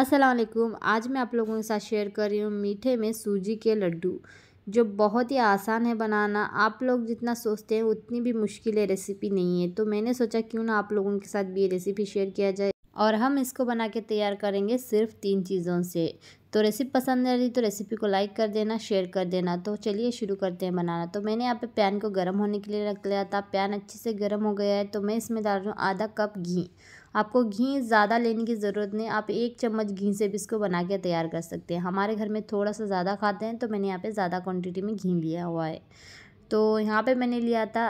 असलकुम आज मैं आप लोगों के साथ शेयर कर रही हूँ मीठे में सूजी के लड्डू जो बहुत ही आसान है बनाना आप लोग जितना सोचते हैं उतनी भी मुश्किल है रेसिपी नहीं है तो मैंने सोचा क्यों ना आप लोगों के साथ भी ये रेसिपी शेयर किया जाए और हम इसको बना के तैयार करेंगे सिर्फ तीन चीज़ों से तो रेसिपी पसंद आ रही तो रेसिपी को लाइक कर देना शेयर कर देना तो चलिए शुरू करते हैं बनाना तो मैंने यहाँ पे पैन को गर्म होने के लिए रख लिया था पैन अच्छे से गर्म हो गया है तो मैं इसमें डाल रही हूँ आधा कप घी आपको घी ज़्यादा लेने की ज़रूरत नहीं आप एक चम्मच घी से भी इसको बना के तैयार कर सकते हैं हमारे घर में थोड़ा सा ज़्यादा खाते हैं तो मैंने यहाँ पे ज़्यादा क्वांटिटी में घी लिया हुआ है तो यहाँ पे मैंने लिया था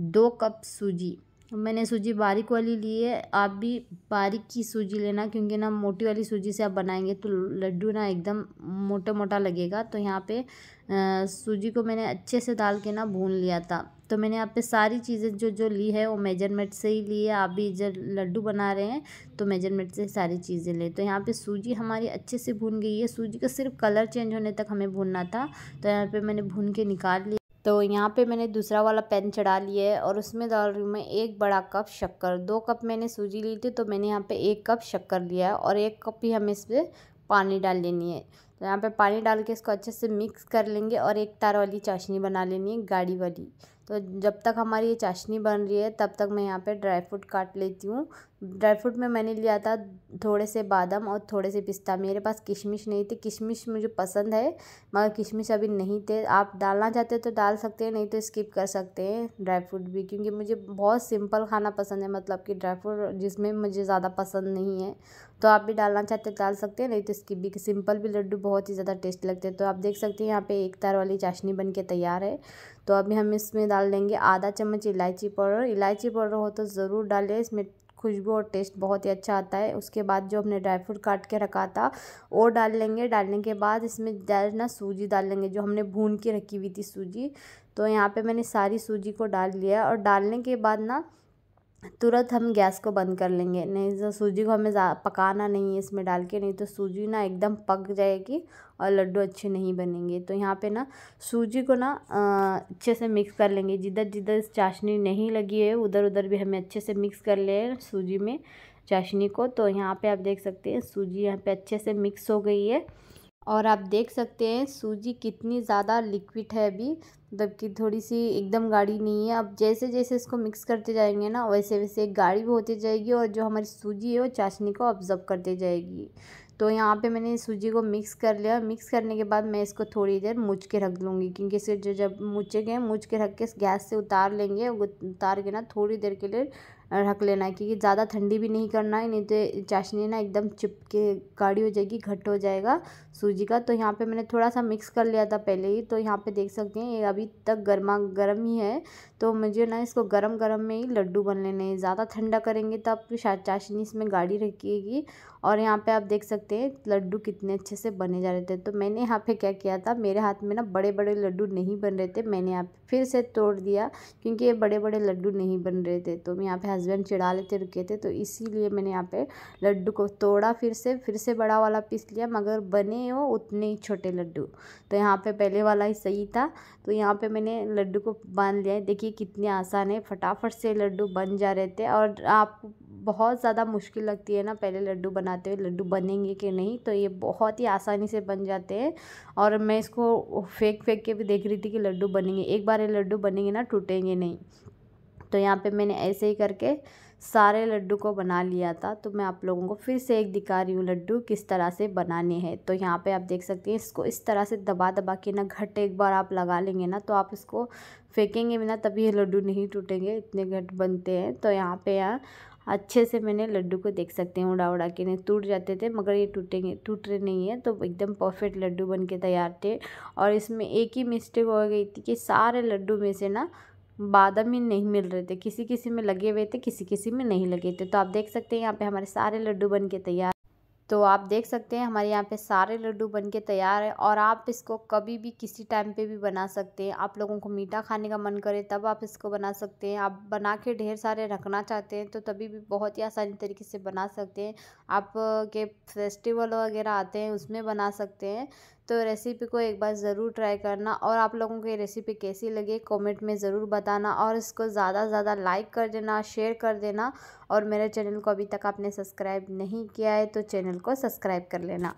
दो कप सूजी मैंने सूजी बारीक वाली ली है आप भी बारीक की सूजी लेना क्योंकि ना मोटी वाली सूजी से आप बनाएंगे तो लड्डू ना एकदम मोटा मोटा लगेगा तो यहाँ पे सूजी को मैंने अच्छे से डाल के ना भून लिया था तो मैंने यहाँ पे सारी चीज़ें जो जो ली है वो मेजरमेंट से ही ली है आप भी जब लड्डू बना रहे हैं तो मेजरमेंट से सारी चीज़ें लें तो यहाँ पे सूजी हमारी अच्छे से भून गई है सूजी का सिर्फ कलर चेंज होने तक हमें भूनना था तो यहाँ पे मैंने भून के निकाल लिया तो यहाँ पे मैंने दूसरा वाला पैन चढ़ा लिया है और उसमें डाल रही हूँ मैं एक बड़ा कप शक्कर दो कप मैंने सूजी ली थी तो मैंने यहाँ पे एक कप शक्कर लिया है और एक कप ही हमें इसमें पानी डाल लेनी है तो यहाँ पे पानी डाल के इसको अच्छे से मिक्स कर लेंगे और एक तार वाली चाशनी बना लेनी है गाड़ी वाली तो जब तक हमारी ये चाशनी बन रही है तब तक मैं यहाँ पर ड्राई फ्रूट काट लेती हूँ ड्राई फ्रूट में मैंने लिया था थोड़े से बादाम और थोड़े से पिस्ता मेरे पास किशमिश नहीं थी किशमिश मुझे पसंद है मगर किशमिश अभी नहीं थे आप डालना चाहते हो तो डाल सकते हैं नहीं तो स्किप कर सकते हैं ड्राई फ्रूट भी क्योंकि मुझे बहुत सिंपल खाना पसंद है मतलब कि ड्राई फ्रूट जिसमें मुझे ज़्यादा पसंद नहीं है तो आप भी डालना चाहते हो तो डाल सकते हैं नहीं तो स्किप भी सिंपल भी लड्डू बहुत ही ज़्यादा टेस्ट लगते हैं तो आप देख सकते हैं यहाँ पे एक तार वाली चाशनी बन के तैयार है तो अभी हम इसमें डाल देंगे आधा चम्मच इलायची पाउडर इलायची पाउडर हो तो ज़रूर डालें इसमें खुशबू और टेस्ट बहुत ही अच्छा आता है उसके बाद जो हमने ड्राई फ्रूट काट के रखा था वो डाल लेंगे डालने के बाद इसमें ना सूजी डाल लेंगे जो हमने भून के रखी हुई थी सूजी तो यहाँ पे मैंने सारी सूजी को डाल लिया और डालने के बाद ना तुरंत हम गैस को बंद कर लेंगे नहीं तो सूजी को हमें पकाना नहीं है इसमें डाल के नहीं तो सूजी ना एकदम पक जाएगी और लड्डू अच्छे नहीं बनेंगे तो यहाँ पे ना सूजी को ना अच्छे से मिक्स कर लेंगे जिधर जिधर चाशनी नहीं लगी है उधर उधर भी हमें अच्छे से मिक्स कर ले सूजी में चाशनी को तो यहाँ पर आप देख सकते हैं सूजी यहाँ पे अच्छे से मिक्स हो गई है और आप देख सकते हैं सूजी कितनी ज़्यादा लिक्विड है अभी मतलब कि थोड़ी सी एकदम गाढ़ी नहीं है अब जैसे जैसे इसको मिक्स करते जाएंगे ना वैसे वैसे गाढ़ी भी होती जाएगी और जो हमारी सूजी है वो चाशनी को ऑब्ज़र्व करते जाएगी तो यहाँ पे मैंने सूजी को मिक्स कर लिया मिक्स करने के बाद मैं इसको थोड़ी देर मुझ के रख लूँगी क्योंकि इसे जो जब गए मुझ के रख के गैस से उतार लेंगे उतार के ना थोड़ी देर के लिए रख लेना क्योंकि ज़्यादा ठंडी भी नहीं करना है नहीं तो चाशनी ना एकदम चिपके गाढ़ी हो जाएगी घट हो जाएगा सूजी का तो यहाँ पे मैंने थोड़ा सा मिक्स कर लिया था पहले ही तो यहाँ पे देख सकते हैं ये अभी तक गर्मा गर्म ही है तो मुझे ना इसको गर्म गर्म में ही लड्डू बन लेने हैं ज़्यादा ठंडा करेंगे तो शायद चाशनी इसमें गाढ़ी रखिएगी और यहाँ पे आप देख सकते हैं लड्डू कितने अच्छे से बने जा रहे थे तो मैंने यहाँ पे क्या किया था मेरे हाथ में ना बड़े बड़े लड्डू नहीं बन रहे थे मैंने यहाँ फिर से तोड़ दिया क्योंकि ये बड़े बड़े लड्डू नहीं बन रहे थे तो मैं यहाँ पे हस्बैंड चिढ़ा लेते रुके थे तो इसीलिए मैंने यहाँ पे लड्डू को तोड़ा फिर से फिर से बड़ा वाला पीस लिया मगर बने वो उतने ही छोटे लड्डू तो यहाँ पे पहले वाला ही सही था तो यहाँ पे मैंने लड्डू को बांध लिया देखिए कितने आसान है फटाफट से लड्डू बन जा रहे थे और आप बहुत ज़्यादा मुश्किल लगती है ना पहले लड्डू बनाते हुए लड्डू बनेंगे कि नहीं तो ये बहुत ही आसानी से बन जाते हैं और मैं इसको फेंक फेंक के भी देख रही थी कि लड्डू बनेंगे एक बार ये लड्डू बनेंगे ना टूटेंगे नहीं तो यहाँ पे मैंने ऐसे ही करके सारे लड्डू को बना लिया था तो मैं आप लोगों को फिर से एक दिखा रही हूँ लड्डू किस तरह से बनाने हैं तो यहाँ पे आप देख सकते हैं इसको इस तरह से दबा दबा के ना घट एक बार आप लगा लेंगे ना तो आप इसको फेंकेंगे भी ना तभी ये लड्डू नहीं टूटेंगे इतने घट बनते हैं तो यहाँ पर यहाँ अच्छे से मैंने लड्डू को देख सकते हैं उड़ा उड़ा के नहीं टूट जाते थे मगर ये टूटेंगे टूट रहे नहीं है तो एकदम परफेक्ट लड्डू बन के तैयार थे और इसमें एक ही मिस्टेक हो गई थी कि सारे लड्डू में से ना बादाम में नहीं मिल रहे थे किसी किसी में लगे हुए थे किसी किसी में नहीं लगे थे तो आप देख सकते हैं यहाँ पे हमारे सारे लड्डू बन के तैयार तो आप देख सकते हैं हमारे यहाँ पे सारे लड्डू बन के तैयार है और आप इसको कभी भी किसी टाइम पे भी बना सकते हैं आप लोगों को मीठा खाने का मन करे तब आप इसको बना सकते हैं आप बना के ढेर सारे रखना चाहते हैं तो तभी भी बहुत ही आसानी तरीके से बना सकते हैं आप के फेस्टिवल वगैरह आते हैं उसमें बना सकते हैं तो रेसिपी को एक बार ज़रूर ट्राई करना और आप लोगों को ये रेसिपी कैसी लगी कमेंट में ज़रूर बताना और इसको ज़्यादा से ज़्यादा लाइक कर देना शेयर कर देना और मेरे चैनल को अभी तक आपने सब्सक्राइब नहीं किया है तो चैनल को सब्सक्राइब कर लेना